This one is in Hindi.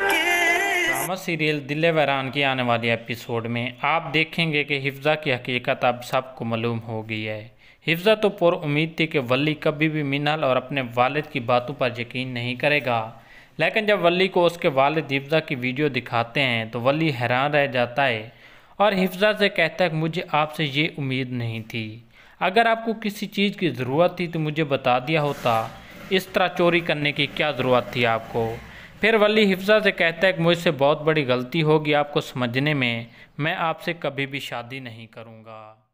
ड्रामा सीरियल दिल वैरान की आने वाली एपिसोड में आप देखेंगे कि हिफ्ज़ा की हकीकत अब सबको मालूम हो गई है हिफ्ज़ा तो पुर उम्मीद थी कि वली कभी भी मिनल और अपने वालिद की बातों पर यकीन नहीं करेगा लेकिन जब वली को उसके वालिद हिफ्ज़ा की वीडियो दिखाते हैं तो वली हैरान रह जाता है और हिफ्ज़ा से कहता है कि मुझे आपसे ये उम्मीद नहीं थी अगर आपको किसी चीज़ की ज़रूरत थी तो मुझे बता दिया होता इस तरह चोरी करने की क्या ज़रूरत थी आपको फिर वली हिफ्जा से कहता है कि मुझसे बहुत बड़ी गलती होगी आपको समझने में मैं आपसे कभी भी शादी नहीं करूँगा